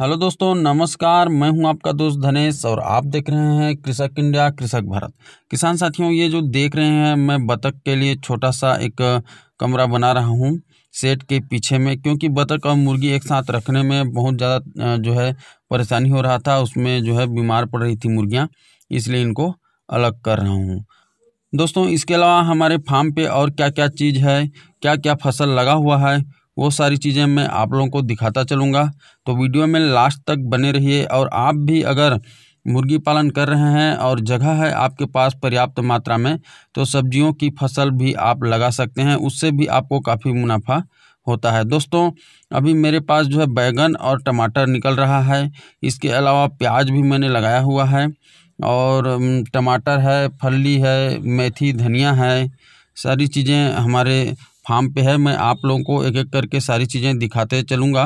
hello दोस्तों नमस्कार मैं हूं आपका दोस्त धनेश और आप देख रहे हैं कृषक इंडिया कृषक भारत किसान साथियों ये जो देख रहे हैं मैं बतख के लिए छोटा सा एक कमरा बना रहा हूं सेट के पीछे में क्योंकि बतख और मुर्गी एक साथ रखने में बहुत ज़्यादा जो है परेशानी हो रहा था उसमें जो है बीमार पड़ रही थी मुर्गियाँ इसलिए इनको अलग कर रहा हूँ दोस्तों इसके अलावा हमारे फार्म पे और क्या क्या चीज़ है क्या क्या फसल लगा हुआ है वो सारी चीज़ें मैं आप लोगों को दिखाता चलूँगा तो वीडियो में लास्ट तक बने रहिए और आप भी अगर मुर्गी पालन कर रहे हैं और जगह है आपके पास पर्याप्त मात्रा में तो सब्जियों की फसल भी आप लगा सकते हैं उससे भी आपको काफ़ी मुनाफा होता है दोस्तों अभी मेरे पास जो है बैंगन और टमाटर निकल रहा है इसके अलावा प्याज भी मैंने लगाया हुआ है और टमाटर है फली है मेथी धनिया है सारी चीज़ें हमारे फार्म पे है मैं आप लोगों को एक एक करके सारी चीज़ें दिखाते चलूँगा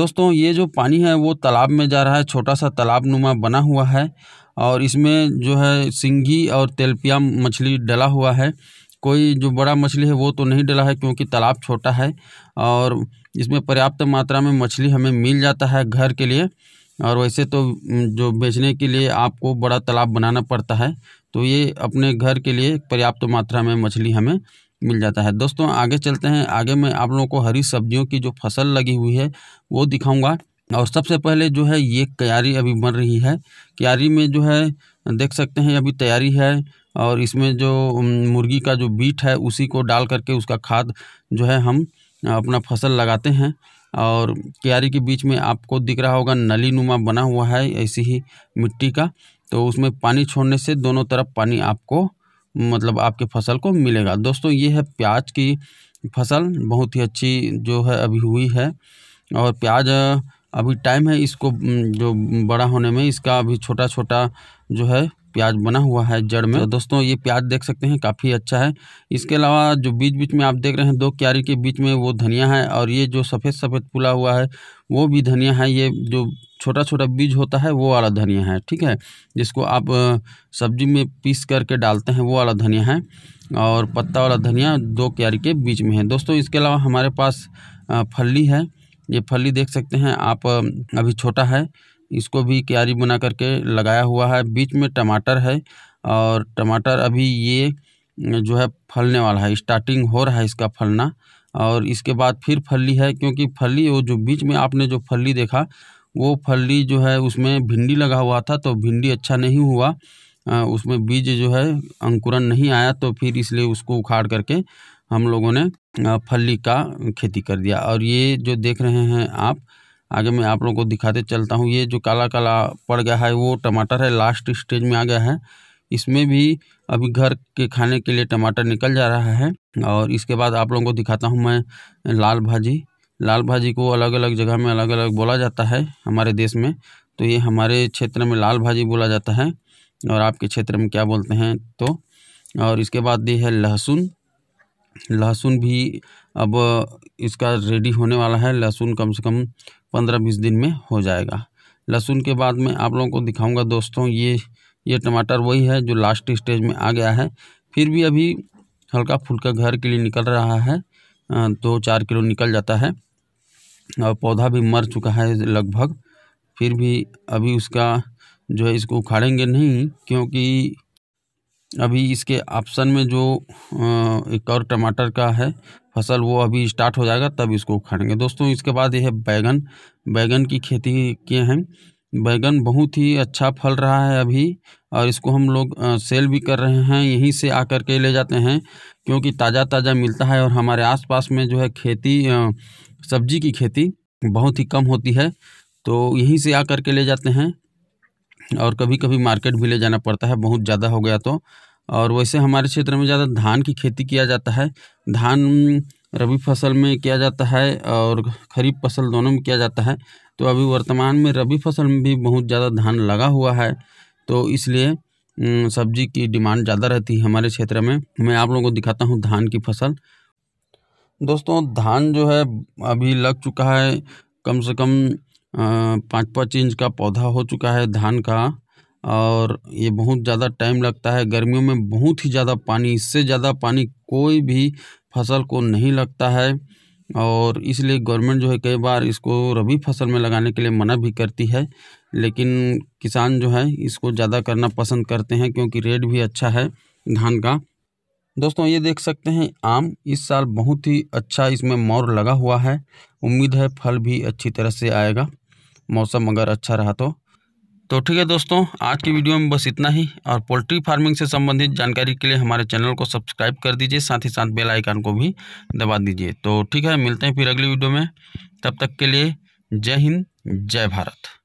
दोस्तों ये जो पानी है वो तालाब में जा रहा है छोटा सा तालाब नुमा बना हुआ है और इसमें जो है सिंगी और तेलपिया मछली डला हुआ है कोई जो बड़ा मछली है वो तो नहीं डला है क्योंकि तालाब छोटा है और इसमें पर्याप्त मात्रा में मछली हमें मिल जाता है घर के लिए और वैसे तो जो बेचने के लिए आपको बड़ा तालाब बनाना पड़ता है तो ये अपने घर के लिए पर्याप्त मात्रा में मछली हमें मिल जाता है दोस्तों आगे चलते हैं आगे मैं आप लोगों को हरी सब्जियों की जो फसल लगी हुई है वो दिखाऊंगा और सबसे पहले जो है ये क्यारी अभी बन रही है क्यारी में जो है देख सकते हैं अभी तैयारी है और इसमें जो मुर्गी का जो बीट है उसी को डाल करके उसका खाद जो है हम अपना फसल लगाते हैं और क्यारी के बीच में आपको दिख रहा होगा नली नुमा बना हुआ है ऐसी ही मिट्टी का तो उसमें पानी छोड़ने से दोनों तरफ पानी आपको मतलब आपके फसल को मिलेगा दोस्तों ये है प्याज की फसल बहुत ही अच्छी जो है अभी हुई है और प्याज अभी टाइम है इसको जो बड़ा होने में इसका अभी छोटा छोटा जो है प्याज बना हुआ है जड़ में तो दोस्तों ये प्याज देख सकते हैं काफ़ी अच्छा है इसके अलावा जो बीच बीच में आप देख रहे हैं दो क्यारी के बीच में वो धनिया है और ये जो सफ़ेद सफ़ेद पुला हुआ है वो भी धनिया है ये जो छोटा छोटा बीज होता है वो वाला धनिया है ठीक है जिसको आप सब्जी में पीस करके डालते हैं वो वाला धनिया है और पत्ता वाला धनिया दो क्यारी के बीच में है दोस्तों इसके अलावा हमारे पास फली है ये फली देख सकते हैं आप अभी छोटा है इसको भी क्यारी बना करके लगाया हुआ है बीच में टमाटर है और टमाटर अभी ये जो है फलने वाला है स्टार्टिंग हो रहा है इसका फलना और इसके बाद फिर फली है क्योंकि फली वो जो बीच में आपने जो फली देखा वो फल्ली जो है उसमें भिंडी लगा हुआ था तो भिंडी अच्छा नहीं हुआ आ, उसमें बीज जो है अंकुरन नहीं आया तो फिर इसलिए उसको उखाड़ करके हम लोगों ने फली का खेती कर दिया और ये जो देख रहे हैं आप आगे मैं आप लोगों को दिखाते चलता हूँ ये जो काला काला पड़ गया है वो टमाटर है लास्ट स्टेज में आ गया है इसमें भी अभी घर के खाने के लिए टमाटर निकल जा रहा है और इसके बाद आप लोगों को दिखाता हूँ मैं लाल भाजी लाल भाजी को अलग अलग जगह में अलग अलग बोला जाता है हमारे देश में तो ये हमारे क्षेत्र में लाल भाजी बोला जाता है और आपके क्षेत्र में क्या बोलते हैं तो और इसके बाद ये है लहसुन लहसुन भी अब इसका रेडी होने वाला है लहसुन कम से कम पंद्रह बीस दिन में हो जाएगा लहसुन के बाद में आप लोगों को दिखाऊंगा दोस्तों ये ये टमाटर वही है जो लास्ट स्टेज में आ गया है फिर भी अभी हल्का फुल्का घर के लिए निकल रहा है दो तो चार किलो निकल जाता है और पौधा भी मर चुका है लगभग फिर भी अभी उसका जो है इसको उखाड़ेंगे नहीं क्योंकि अभी इसके ऑप्शन में जो एक और टमाटर का है फसल वो अभी स्टार्ट हो जाएगा तब इसको उखाड़ेंगे दोस्तों इसके बाद यह है बैगन बैगन की खेती किए हैं बैगन बहुत ही अच्छा फल रहा है अभी और इसको हम लोग सेल भी कर रहे हैं यहीं से आकर के ले जाते हैं क्योंकि ताज़ा ताज़ा मिलता है और हमारे आसपास में जो है खेती सब्जी की खेती बहुत ही कम होती है तो यहीं से आकर के ले जाते हैं और कभी कभी मार्केट भी ले जाना पड़ता है बहुत ज़्यादा हो गया तो और वैसे हमारे क्षेत्र में ज़्यादा धान की खेती किया जाता है धान रबी फसल में किया जाता है और खरीफ फसल दोनों में किया जाता है तो अभी वर्तमान में रबी फसल में भी बहुत ज़्यादा धान लगा हुआ है तो इसलिए सब्जी की डिमांड ज़्यादा रहती है हमारे क्षेत्र में मैं आप लोगों को दिखाता हूँ धान की फसल दोस्तों धान जो है अभी लग चुका है कम से कम पाँच पाँच इंच का पौधा हो चुका है धान का और ये बहुत ज़्यादा टाइम लगता है गर्मियों में बहुत ही ज़्यादा पानी इससे ज़्यादा पानी कोई भी फसल को नहीं लगता है और इसलिए गवर्नमेंट जो है कई बार इसको रबी फसल में लगाने के लिए मना भी करती है लेकिन किसान जो है इसको ज़्यादा करना पसंद करते हैं क्योंकि रेट भी अच्छा है धान का दोस्तों ये देख सकते हैं आम इस साल बहुत ही अच्छा इसमें मोर लगा हुआ है उम्मीद है फल भी अच्छी तरह से आएगा मौसम अगर अच्छा रहा तो तो ठीक है दोस्तों आज की वीडियो में बस इतना ही और पोल्ट्री फार्मिंग से संबंधित जानकारी के लिए हमारे चैनल को सब्सक्राइब कर दीजिए साथ ही साथ बेल आइकन को भी दबा दीजिए तो ठीक है मिलते हैं फिर अगली वीडियो में तब तक के लिए जय हिंद जय भारत